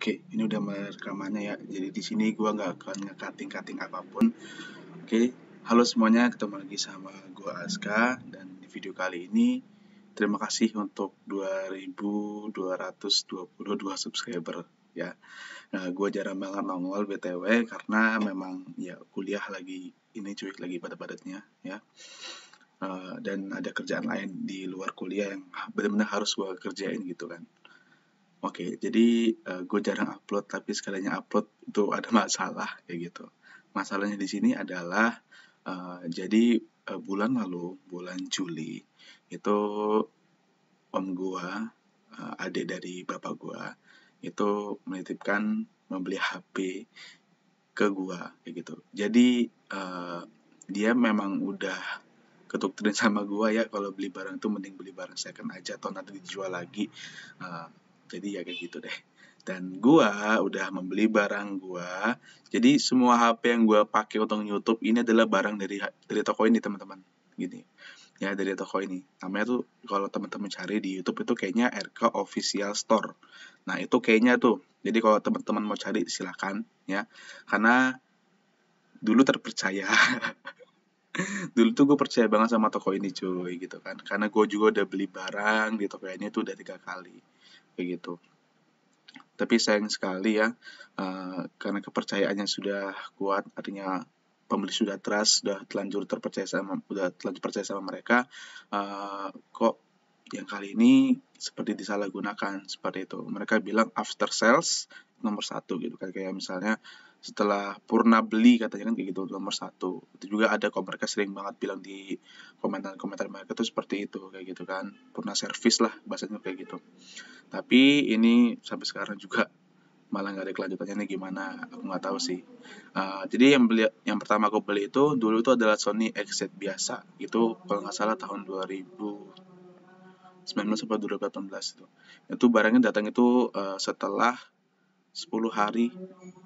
Oke, ini udah rekamannya ya. Jadi di sini gua nggak akan ngekating-kating apapun. Oke, halo semuanya, ketemu lagi sama gua Aska dan di video kali ini terima kasih untuk 2222 subscriber ya. Nah, gua jarang banget nongol BTW karena memang ya kuliah lagi ini cuy lagi pada padatnya ya. Uh, dan ada kerjaan lain di luar kuliah yang benar-benar harus gue kerjain gitu kan. Oke, jadi uh, eh, gue jarang upload, tapi sekalinya upload itu ada masalah kayak gitu. Masalahnya di sini adalah uh, jadi uh, bulan lalu, bulan Juli itu om gue, uh, adik dari bapak gue itu menitipkan membeli HP ke gue kayak gitu. Jadi uh, dia memang udah kedoktrin sama gue ya kalau beli barang itu mending beli barang second aja atau nanti dijual lagi uh, jadi ya kayak gitu deh dan gua udah membeli barang gua jadi semua HP yang gua pakai untuk YouTube ini adalah barang dari dari toko ini teman-teman gini ya dari toko ini namanya tuh kalau teman-teman cari di YouTube itu kayaknya RK Official Store nah itu kayaknya tuh jadi kalau teman-teman mau cari silakan ya karena dulu terpercaya dulu tuh gue percaya banget sama toko ini cuy gitu kan karena gue juga udah beli barang di toko ini tuh udah tiga kali kayak gitu tapi sayang sekali ya uh, karena kepercayaannya sudah kuat artinya pembeli sudah trust sudah telanjur terpercaya sama sudah telanjur percaya sama mereka uh, kok yang kali ini seperti disalahgunakan seperti itu mereka bilang after sales nomor satu gitu kan kayak misalnya setelah purna beli katanya kan kayak gitu nomor satu itu juga ada kok mereka sering banget bilang di komentar-komentar mereka tuh seperti itu kayak gitu kan purna servis lah bahasanya kayak gitu tapi ini sampai sekarang juga malah nggak ada kelanjutannya nih gimana aku nggak tahu sih uh, jadi yang beli yang pertama aku beli itu dulu itu adalah Sony Xz biasa itu kalau nggak salah tahun 2000 19 atau 2018 itu itu barangnya datang itu uh, setelah 10 hari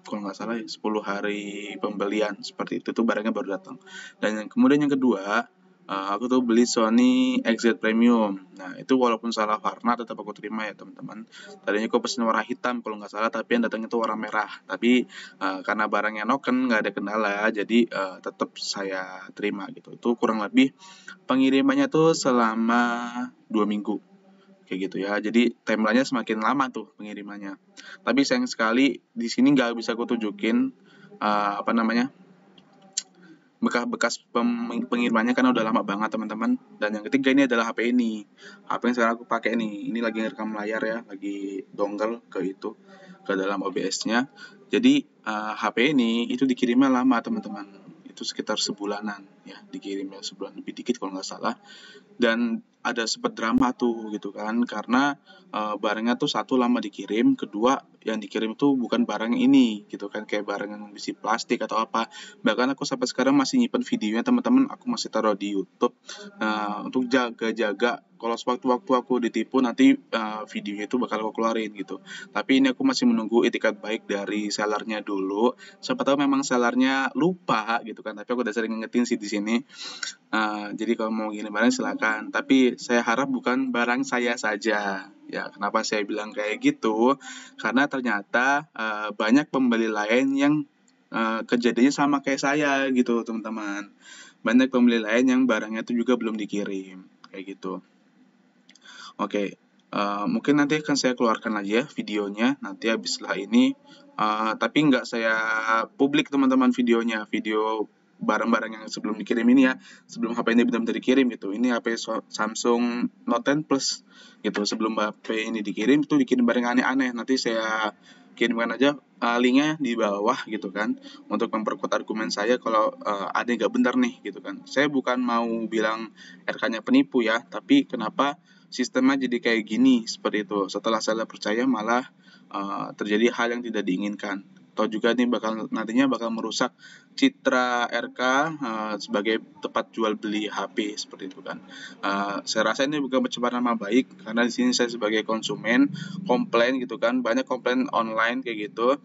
kalau nggak salah ya 10 hari pembelian seperti itu tuh barangnya baru datang dan yang kemudian yang kedua uh, aku tuh beli Sony XZ Premium nah itu walaupun salah warna tetap aku terima ya teman-teman tadinya aku pesen warna hitam kalau nggak salah tapi yang datang itu warna merah tapi uh, karena barangnya noken nggak ada kendala jadi uh, tetap saya terima gitu itu kurang lebih pengirimannya tuh selama dua minggu kayak gitu ya. Jadi timelinenya semakin lama tuh pengirimannya. Tapi sayang sekali di sini nggak bisa aku tunjukin uh, apa namanya bekas-bekas pengirimannya karena udah lama banget teman-teman. Dan yang ketiga ini adalah HP ini. HP yang sekarang aku pakai ini. Ini lagi ngerekam layar ya, lagi dongle ke itu ke dalam OBS-nya. Jadi uh, eh, HP ini itu dikirimnya lama teman-teman. Itu sekitar sebulanan ya dikirimnya sebulan lebih dikit kalau nggak salah dan ada sempat drama tuh gitu kan karena e, barangnya tuh satu lama dikirim kedua yang dikirim tuh bukan barang ini gitu kan kayak barang yang besi plastik atau apa bahkan aku sampai sekarang masih nyimpan videonya teman-teman aku masih taruh di YouTube e, untuk jaga-jaga kalau sewaktu-waktu aku ditipu nanti e, videonya itu bakal aku keluarin gitu tapi ini aku masih menunggu etikat baik dari sellernya dulu siapa tahu memang sellernya lupa gitu kan tapi aku udah sering ngingetin sih di sini. Uh, jadi kalau mau gini barang silakan. Tapi saya harap bukan barang saya saja. Ya, kenapa saya bilang kayak gitu? Karena ternyata uh, banyak pembeli lain yang uh, kejadiannya sama kayak saya gitu, teman-teman. Banyak pembeli lain yang barangnya itu juga belum dikirim, kayak gitu. Oke, okay. uh, mungkin nanti akan saya keluarkan lagi ya videonya nanti habislah ini. Uh, tapi nggak saya publik teman-teman videonya, video barang-barang yang sebelum dikirim ini ya sebelum HP ini benar-benar dikirim gitu ini HP Samsung Note 10 Plus gitu sebelum HP ini dikirim itu dikirim barang aneh-aneh nanti saya kirimkan aja uh, linknya di bawah gitu kan untuk memperkuat argumen saya kalau uh, ada nggak benar nih gitu kan saya bukan mau bilang RK-nya penipu ya tapi kenapa sistemnya jadi kayak gini seperti itu setelah saya percaya malah uh, terjadi hal yang tidak diinginkan atau juga ini bakal nantinya bakal merusak citra RK uh, eh, sebagai tempat jual beli HP seperti itu kan. Uh, saya rasa ini bukan pencemaran nama baik karena di sini saya sebagai konsumen komplain gitu kan banyak komplain online kayak gitu.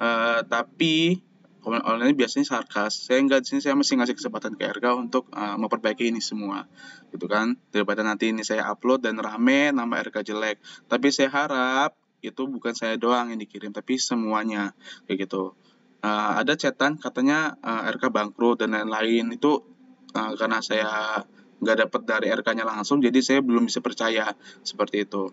Uh, tapi komplain online biasanya sarkas saya enggak di sini saya masih ngasih kesempatan ke RK untuk uh, memperbaiki ini semua gitu kan daripada nanti ini saya upload dan rame nama RK jelek tapi saya harap itu bukan saya doang yang dikirim tapi semuanya kayak gitu uh, ada cetan katanya uh, eh, RK bangkrut dan lain-lain itu uh, karena saya nggak dapat dari RK-nya langsung jadi saya belum bisa percaya seperti itu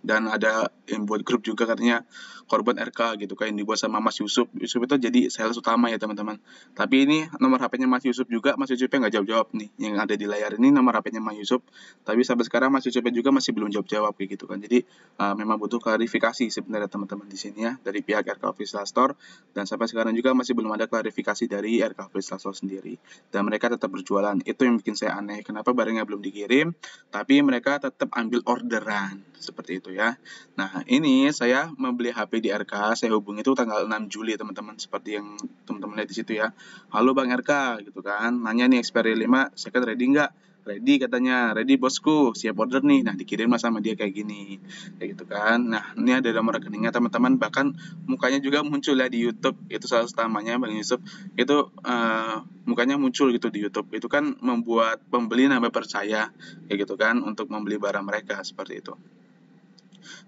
dan ada yang buat grup juga katanya korban RK gitu kan yang dibuat sama Mas Yusuf Yusuf itu jadi sales utama ya teman-teman tapi ini nomor HP-nya Mas Yusuf juga Mas Yusufnya nggak jawab-jawab nih yang ada di layar ini nomor HP-nya Mas Yusuf tapi sampai sekarang Mas Yusufnya juga masih belum jawab-jawab kayak gitu kan jadi uh, memang butuh klarifikasi sebenarnya teman-teman di sini ya dari pihak RK Office Store dan sampai sekarang juga masih belum ada klarifikasi dari RK Office Store sendiri dan mereka tetap berjualan itu yang bikin saya aneh kenapa barangnya belum dikirim tapi mereka tetap ambil orderan seperti itu ya nah ini saya membeli HP di RK. Saya hubungi itu tanggal 6 Juli, teman-teman. Seperti yang teman-teman lihat di situ ya. Halo Bang RK, gitu kan. Nanya nih Xperia 5, second ready nggak? Ready katanya, ready bosku, siap order nih. Nah, dikirim sama dia kayak gini. Kayak gitu kan. Nah, ini ada nomor rekeningnya teman-teman. Bahkan mukanya juga muncul ya di Youtube. Itu salah satu namanya Bang Yusuf. Itu uh, mukanya muncul gitu di Youtube. Itu kan membuat pembeli nambah percaya. Kayak gitu kan, untuk membeli barang mereka seperti itu.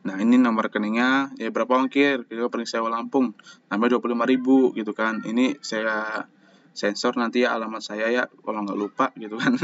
Nah, ini nomor rekeningnya, ya berapa ongkir? Kira paling sewa Lampung, puluh lima ribu gitu kan. Ini saya sensor nanti ya alamat saya ya, kalau nggak lupa gitu kan.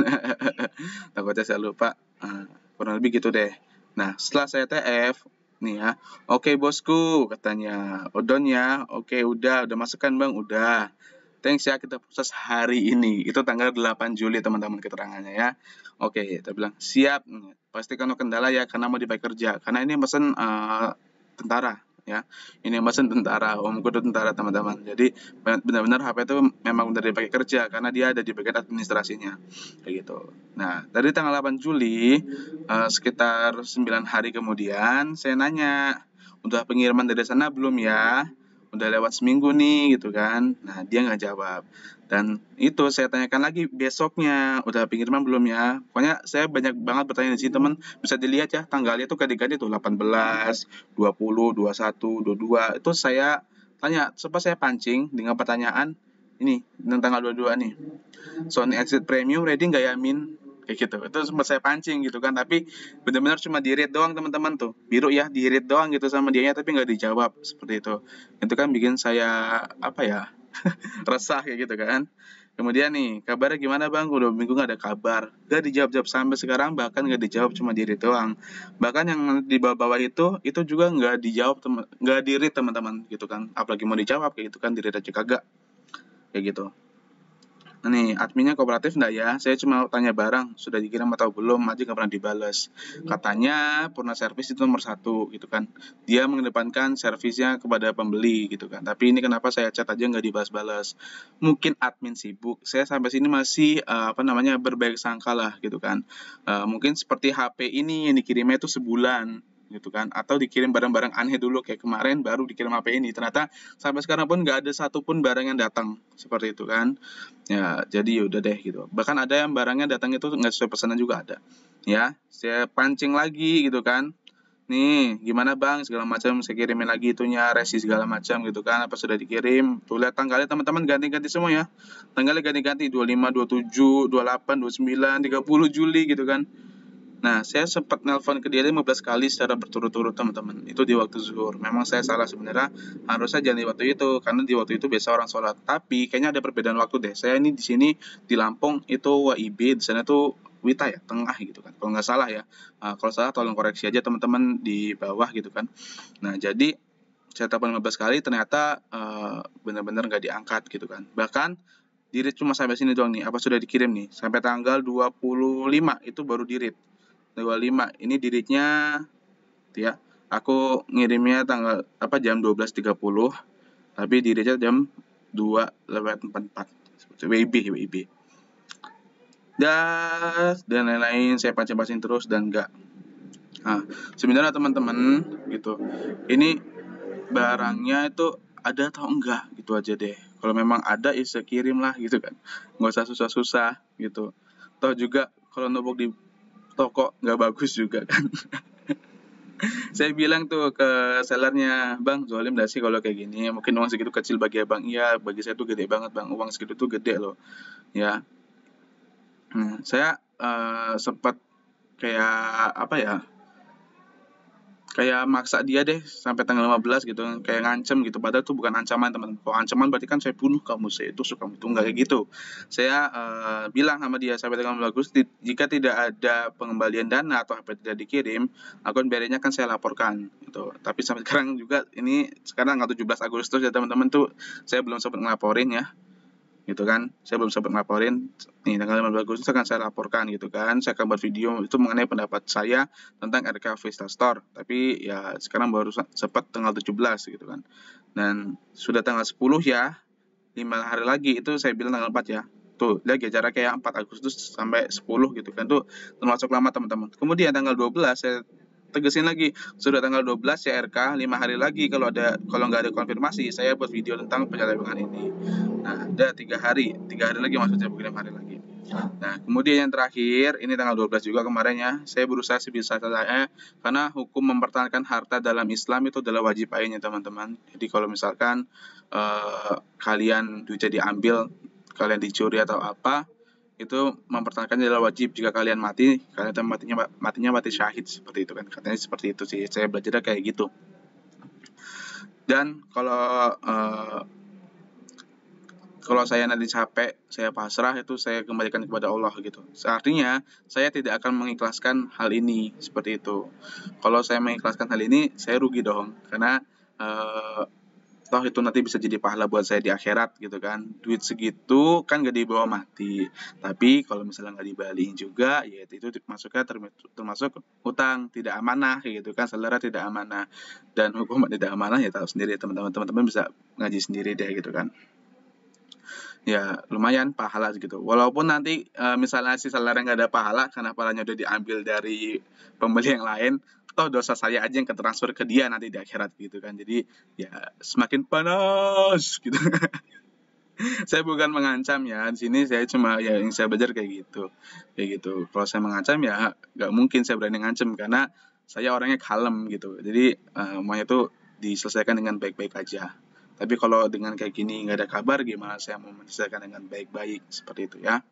Takutnya saya lupa, nah, kurang lebih gitu deh. Nah, setelah saya TF, nih ya, oke okay, bosku, katanya, odon ya, oke okay, udah, udah masukkan bang, udah. Thanks ya, kita proses hari ini. Itu tanggal 8 Juli teman-teman keterangannya ya. Oke, okay, kita bilang siap. Nah, pasti kan kendala ya karena mau dipakai kerja karena ini mesin uh, eh, tentara ya ini mesin tentara om kudu tentara teman-teman jadi benar-benar HP itu memang benar dipakai kerja karena dia ada di bagian administrasinya kayak gitu nah dari tanggal 8 Juli uh, sekitar 9 hari kemudian saya nanya untuk pengiriman dari sana belum ya udah lewat seminggu nih gitu kan nah dia nggak jawab dan itu saya tanyakan lagi besoknya, udah pengiriman belum ya? Pokoknya saya banyak banget bertanya di sini teman, bisa dilihat ya tanggalnya tuh ganti-ganti tuh 18, 20, 21, 22. Itu saya tanya, sempat saya pancing dengan pertanyaan ini tentang tanggal 22 nih. Sony Exit Premium ready nggak ya Min? Kayak gitu. Itu sempat saya pancing gitu kan, tapi benar-benar cuma di read doang teman-teman tuh. Biru ya, di read doang gitu sama dianya tapi nggak dijawab seperti itu. Itu kan bikin saya apa ya? resah kayak gitu kan kemudian nih kabarnya gimana bang udah minggu gak ada kabar gak dijawab jawab sampai sekarang bahkan gak dijawab cuma diri doang bahkan yang di bawah bawah itu itu juga gak dijawab gak diri teman-teman gitu kan apalagi mau dijawab kayak gitu kan diri aja kagak kayak gitu nih adminnya kooperatif enggak ya? Saya cuma tanya barang sudah dikirim atau belum, aja nggak pernah dibales. Katanya purna servis itu nomor satu gitu kan. Dia mengedepankan servisnya kepada pembeli gitu kan. Tapi ini kenapa saya chat aja nggak dibalas-balas? Mungkin admin sibuk. Saya sampai sini masih uh, apa namanya berbaik sangka lah gitu kan. Uh, mungkin seperti HP ini yang dikirimnya itu sebulan gitu kan atau dikirim barang-barang aneh dulu kayak kemarin baru dikirim HP ini ternyata sampai sekarang pun nggak ada satupun barang yang datang seperti itu kan ya jadi ya udah deh gitu bahkan ada yang barangnya datang itu nggak sesuai pesanan juga ada ya saya pancing lagi gitu kan nih gimana bang segala macam saya kirimin lagi itunya resi segala macam gitu kan apa sudah dikirim tuh lihat tanggalnya teman-teman ganti-ganti semua ya tanggalnya ganti-ganti 25 27 28 29 30 Juli gitu kan Nah, saya sempat nelpon ke dia 15 kali secara berturut-turut, teman-teman. Itu di waktu zuhur. Memang saya salah sebenarnya, harusnya jangan di waktu itu karena di waktu itu biasa orang sholat. Tapi kayaknya ada perbedaan waktu deh. Saya ini di sini di Lampung itu WIB, di sana tuh Wita ya, tengah gitu kan. Kalau nggak salah ya. Ah, kalau salah tolong koreksi aja teman-teman di bawah gitu kan. Nah, jadi saya telepon 15 kali ternyata uh, benar-benar nggak diangkat gitu kan. Bahkan di cuma sampai sini doang nih, apa sudah dikirim nih? Sampai tanggal 25 itu baru di 25 ini didiknya ya aku ngirimnya tanggal apa jam 12.30 tapi didiknya jam 2 lewat 44 WIB WIB das dan lain-lain saya pancing-pancing terus dan enggak nah, sebenarnya teman-teman gitu ini barangnya itu ada atau enggak gitu aja deh kalau memang ada ya kirim lah gitu kan nggak usah susah-susah gitu atau juga kalau nubuk di toko nggak bagus juga kan saya bilang tuh ke sellernya bang zolim dah sih kalau kayak gini mungkin uang segitu kecil bagi abang iya bagi saya tuh gede banget bang uang segitu tuh gede loh ya nah, saya uh, sempat kayak apa ya kayak maksa dia deh sampai tanggal 15 gitu kayak ngancem gitu padahal itu bukan ancaman teman kalau ancaman berarti kan saya bunuh kamu saya itu suka itu enggak kayak gitu saya uh, bilang sama dia sampai tanggal 15 Agustus jika tidak ada pengembalian dana atau HP tidak dikirim akun bri kan saya laporkan gitu tapi sampai sekarang juga ini sekarang tanggal 17 Agustus ya teman-teman tuh saya belum sempat ngelaporin ya gitu kan saya belum sempat laporin nih tanggal 15 Agustus akan saya laporkan gitu kan saya akan buat video itu mengenai pendapat saya tentang RK Vista Store tapi ya sekarang baru sempat tanggal 17 gitu kan dan sudah tanggal 10 ya 5 hari lagi itu saya bilang tanggal 4 ya tuh dia ya jarak kayak 4 Agustus sampai 10 gitu kan tuh termasuk lama teman-teman kemudian tanggal 12 saya tegesin lagi sudah tanggal 12 ya RK 5 hari lagi kalau ada kalau nggak ada konfirmasi saya buat video tentang penyelewengan ini nah ada tiga hari tiga hari lagi maksudnya begitu hari lagi Nah, kemudian yang terakhir, ini tanggal 12 juga kemarin ya, saya berusaha sebisa saya eh, karena hukum mempertahankan harta dalam Islam itu adalah wajib ayahnya teman-teman. Jadi kalau misalkan eh, kalian duitnya diambil, kalian dicuri atau apa, itu mempertahankan adalah wajib jika kalian mati kalian matinya matinya mati syahid seperti itu kan katanya seperti itu sih saya belajar kayak gitu dan kalau uh, kalau saya nanti capek saya pasrah itu saya kembalikan kepada Allah gitu artinya saya tidak akan mengikhlaskan hal ini seperti itu kalau saya mengikhlaskan hal ini saya rugi dong karena uh, toh itu nanti bisa jadi pahala buat saya di akhirat gitu kan duit segitu kan gak dibawa mati tapi kalau misalnya nggak dibalikin juga ya itu masuknya termasuk hutang tidak amanah gitu kan selera tidak amanah dan hukum tidak amanah ya tahu sendiri teman-teman teman-teman bisa ngaji sendiri deh gitu kan ya lumayan pahala gitu walaupun nanti eh, misalnya si selera nggak ada pahala karena pahalanya udah diambil dari pembeli yang lain toh dosa saya aja yang ketransfer ke dia nanti di akhirat gitu kan jadi ya semakin panas gitu saya bukan mengancam ya di sini saya cuma ya yang saya belajar kayak gitu kayak gitu kalau saya mengancam ya nggak mungkin saya berani ngancam karena saya orangnya kalem gitu jadi uh, semuanya itu diselesaikan dengan baik-baik aja tapi kalau dengan kayak gini nggak ada kabar gimana saya mau menyelesaikan dengan baik-baik seperti itu ya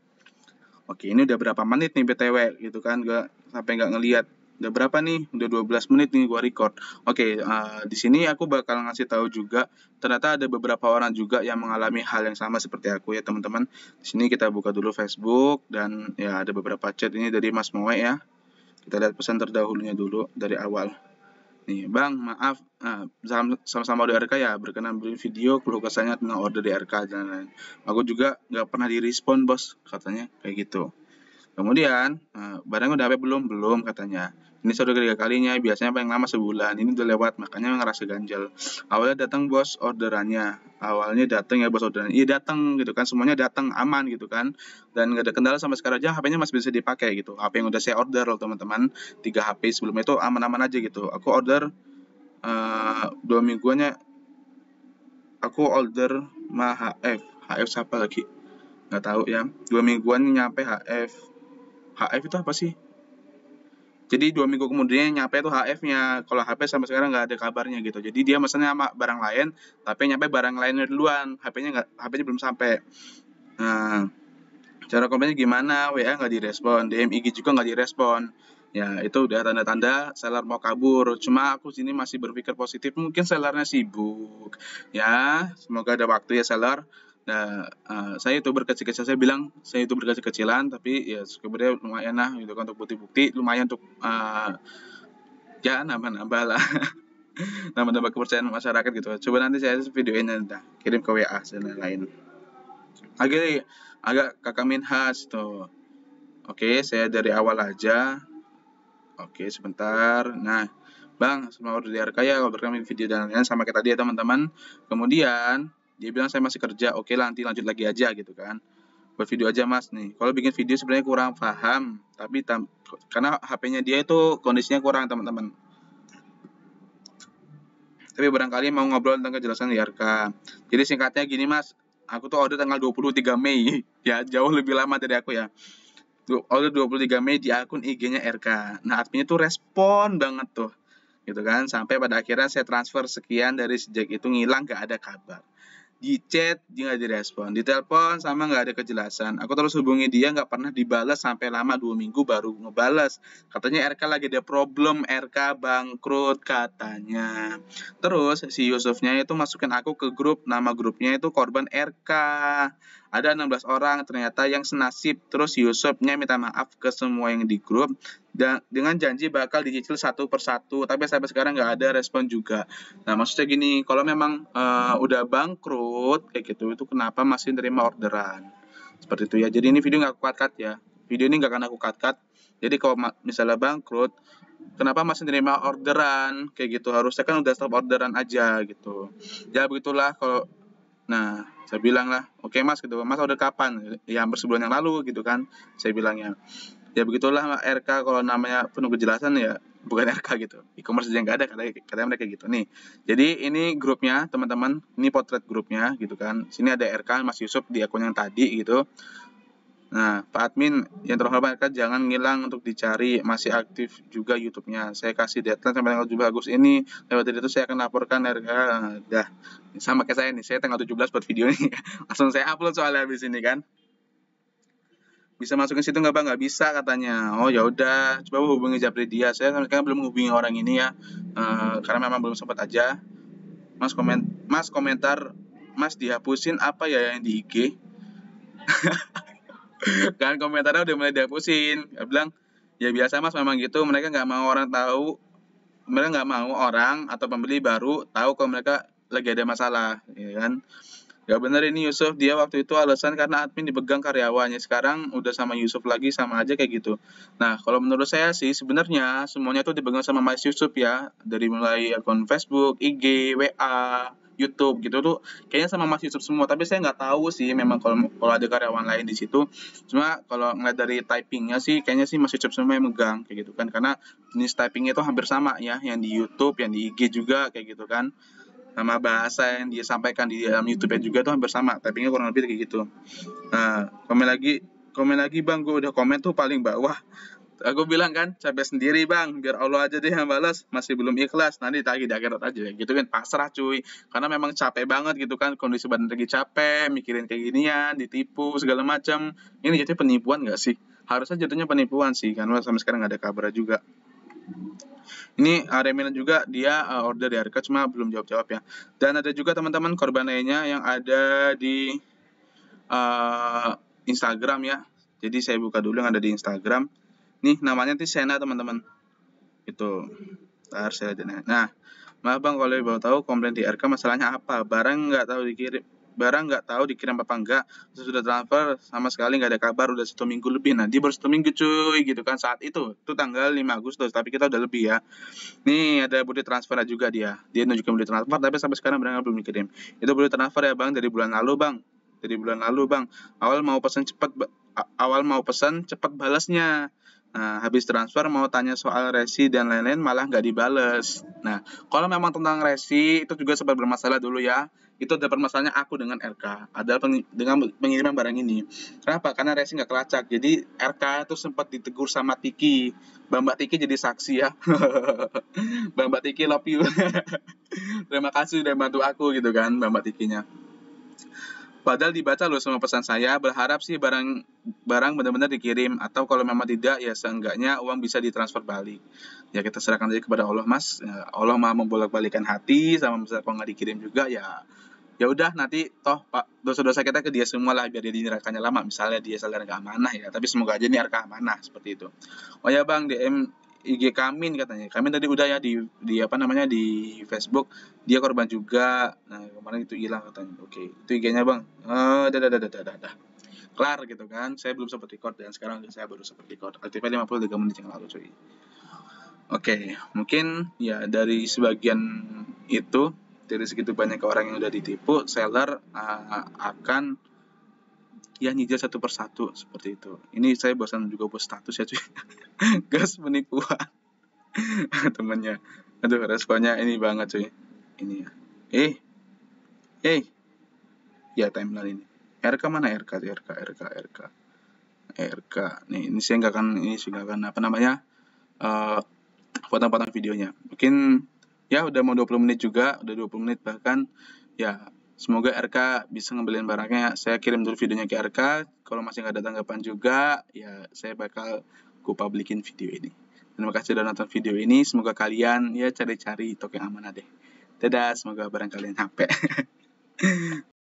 oke ini udah berapa menit nih btw gitu kan gak sampai nggak ngelihat udah berapa nih udah 12 menit nih gua record oke okay, uh, eh, di sini aku bakal ngasih tahu juga ternyata ada beberapa orang juga yang mengalami hal yang sama seperti aku ya teman-teman di sini kita buka dulu Facebook dan ya ada beberapa chat ini dari Mas Moe ya kita lihat pesan terdahulunya dulu dari awal nih bang maaf eh, sama sama-sama RK ya berkenan beri video keluh kesahnya tentang order di RK dan lain-lain aku juga nggak pernah direspon bos katanya kayak gitu Kemudian, barangnya eh, barang udah apa belum? Belum katanya. Ini sudah ketiga kalinya, biasanya paling lama sebulan. Ini udah lewat, makanya ngerasa ganjel. Awalnya datang bos orderannya. Awalnya datang ya bos orderannya. Iya datang gitu kan, semuanya datang aman gitu kan. Dan gak ada kendala sama sekarang aja HP-nya masih bisa dipakai gitu. HP yang udah saya order loh teman-teman. Tiga HP sebelumnya itu aman-aman aja gitu. Aku order uh, dua mingguannya aku order mah HF HF siapa lagi nggak tahu ya dua mingguan nyampe HF HF itu apa sih? Jadi dua minggu kemudian nyampe itu HF-nya. Kalau HP sampai sekarang nggak ada kabarnya gitu. Jadi dia mesennya sama barang lain, tapi nyampe barang lainnya duluan. HP-nya nggak, HP-nya belum sampai. Nah, cara komennya gimana? WA nggak direspon, DMIG juga nggak direspon. Ya itu udah tanda-tanda seller mau kabur. Cuma aku sini masih berpikir positif, mungkin sellernya sibuk. Ya, semoga ada waktu ya seller Nah, uh, saya itu berkecil-kecil saya bilang saya itu berkecil-kecilan tapi ya sebenarnya lumayan lah gitu kan untuk bukti-bukti lumayan untuk uh, ya nambah-nambah lah nambah-nambah kepercayaan masyarakat gitu coba nanti saya videoin nanti kirim ke WA dan lain-lain agak agak kakak Minhas tuh oke saya dari awal aja oke sebentar nah Bang, semua order di RK ya, order video dan lain-lain sama kita dia ya, teman-teman. Kemudian, dia bilang saya masih kerja oke lah nanti lanjut lagi aja gitu kan buat video aja mas nih kalau bikin video sebenarnya kurang paham tapi tam karena HP-nya dia itu kondisinya kurang teman-teman tapi barangkali mau ngobrol tentang kejelasan RK jadi singkatnya gini mas aku tuh order tanggal 23 Mei ya jauh lebih lama dari aku ya order 23 Mei di akun IG-nya RK nah artinya tuh respon banget tuh gitu kan sampai pada akhirnya saya transfer sekian dari sejak itu ngilang gak ada kabar di chat dia nggak direspon, di telepon sama nggak ada kejelasan. Aku terus hubungi dia nggak pernah dibalas sampai lama dua minggu baru ngebalas. Katanya RK lagi ada problem, RK bangkrut katanya. Terus si Yusufnya itu masukin aku ke grup, nama grupnya itu korban RK. Ada 16 orang ternyata yang senasib. Terus Yusufnya minta maaf ke semua yang di grup dengan janji bakal dicicil satu persatu tapi sampai sekarang nggak ada respon juga nah maksudnya gini kalau memang uh, udah bangkrut kayak gitu itu kenapa masih nerima orderan seperti itu ya jadi ini video nggak aku cut, cut ya video ini nggak akan aku cut cut jadi kalau misalnya bangkrut kenapa masih nerima orderan kayak gitu harusnya kan udah stop orderan aja gitu ya begitulah kalau Nah, saya bilang lah, oke okay, mas gitu, mas order kapan? Ya hampir yang lalu gitu kan, saya bilangnya ya begitulah RK kalau namanya penuh kejelasan ya bukan RK gitu e-commerce aja nggak ada katanya, katanya mereka gitu nih jadi ini grupnya teman-teman ini potret grupnya gitu kan sini ada RK Mas Yusuf di akun yang tadi gitu Nah, Pak Admin yang terhormat RK jangan ngilang untuk dicari, masih aktif juga YouTube-nya. Saya kasih deadline sampai tanggal 17 Agustus ini. Lewat itu saya akan laporkan RK. Nah, dah, sama kayak saya nih, saya tanggal 17 buat video ini. Langsung saya upload soalnya habis ini kan bisa masukin situ nggak bang nggak bisa katanya oh ya udah coba hubungi Japri dia saya sampai kan sekarang belum hubungi orang ini ya uh, karena memang belum sempat aja mas komen mas komentar mas dihapusin apa ya yang di IG kan komentarnya udah mulai dihapusin dia bilang ya biasa mas memang gitu mereka nggak mau orang tahu mereka nggak mau orang atau pembeli baru tahu kalau mereka lagi ada masalah ya kan Gak ya bener ini Yusuf, dia waktu itu alasan karena admin dipegang karyawannya. Sekarang udah sama Yusuf lagi sama aja kayak gitu. Nah, kalau menurut saya sih sebenarnya semuanya tuh dipegang sama Mas Yusuf ya. Dari mulai akun Facebook, IG, WA, YouTube gitu tuh kayaknya sama Mas Yusuf semua tapi saya nggak tahu sih memang kalau kalau ada karyawan lain di situ cuma kalau ngeliat dari typingnya sih kayaknya sih Mas Yusuf semua yang megang kayak gitu kan karena jenis typingnya itu hampir sama ya yang di YouTube yang di IG juga kayak gitu kan sama bahasa yang dia sampaikan di dalam YouTube-nya juga tuh hampir sama tappingnya kurang lebih kayak gitu nah komen lagi komen lagi bang gue udah komen tuh paling bawah aku bilang kan capek sendiri bang biar Allah aja deh yang balas masih belum ikhlas nanti tagih di akhirat aja gitu kan pasrah cuy karena memang capek banget gitu kan kondisi badan lagi capek mikirin kayak ginian ditipu segala macam ini jadi penipuan gak sih harusnya jatuhnya penipuan sih karena sampai sekarang gak ada kabar juga ini area juga dia uh, order di harga cuma belum jawab-jawab ya. Dan ada juga teman-teman korban lainnya yang ada di uh, Instagram ya. Jadi saya buka dulu yang ada di Instagram. Nih namanya Tisena teman-teman. Itu. Tar saya Nah, maaf bang kalau baru tahu komplain di RK masalahnya apa? Barang nggak tahu dikirim barang nggak tahu dikirim apa enggak terus sudah transfer sama sekali nggak ada kabar udah satu minggu lebih nah dia baru satu minggu cuy gitu kan saat itu itu tanggal 5 Agustus tapi kita udah lebih ya nih ada bukti transfer juga dia dia nunjukin bukti transfer tapi sampai sekarang barangnya belum dikirim itu bukti transfer ya bang dari bulan lalu bang dari bulan lalu bang awal mau pesan cepat awal mau pesan cepat balasnya Nah, habis transfer mau tanya soal resi dan lain-lain malah nggak dibales. Nah, kalau memang tentang resi itu juga sempat bermasalah dulu ya. Itu ada permasalahannya aku dengan RK, adalah dengan pengiriman barang ini. Kenapa? Karena resi nggak kelacak. Jadi RK itu sempat ditegur sama Tiki. Mbak Tiki jadi saksi ya. Mbak Tiki love you. Terima kasih udah bantu aku gitu kan, Mbak Tikinya. Padahal dibaca loh semua pesan saya. Berharap sih barang barang benar-benar dikirim atau kalau memang tidak ya seenggaknya uang bisa ditransfer balik. Ya kita serahkan saja kepada Allah Mas. Ya, Allah mau membolak-balikan hati sama kalau nggak dikirim juga ya ya udah nanti toh pak dosa-dosa kita ke dia semua lah biar dia di nerakanya lama misalnya dia saudara nggak amanah ya tapi semoga aja ini arka amanah seperti itu oh ya bang dm IG Kamin katanya. Kamin tadi udah ya di di apa namanya di Facebook dia korban juga. Nah kemarin itu hilang katanya. Oke itu IG-nya bang. Eh dah dah dah dah dah dah. Kelar gitu kan. Saya belum sempat record dan sekarang saya baru sempat record. Aktifnya 53 menit yang lalu cuy. Oke mungkin ya dari sebagian itu dari segitu banyak orang yang udah ditipu seller uh, akan ya nyicil satu persatu seperti itu ini saya bosan juga buat status ya cuy gas menikuan temennya aduh responnya ini banget cuy ini ya eh eh ya timeline ini RK mana RK RK RK RK RK nih ini saya nggak akan ini sudah akan apa namanya uh, potong-potong videonya mungkin ya udah mau 20 menit juga udah 20 menit bahkan ya Semoga RK bisa ngebeliin barangnya. Saya kirim dulu videonya ke RK. Kalau masih nggak ada tanggapan juga, ya saya bakal kupublikin video ini. Terima kasih sudah nonton video ini. Semoga kalian ya cari-cari toko yang amanah deh. Dadah, semoga barang kalian sampai.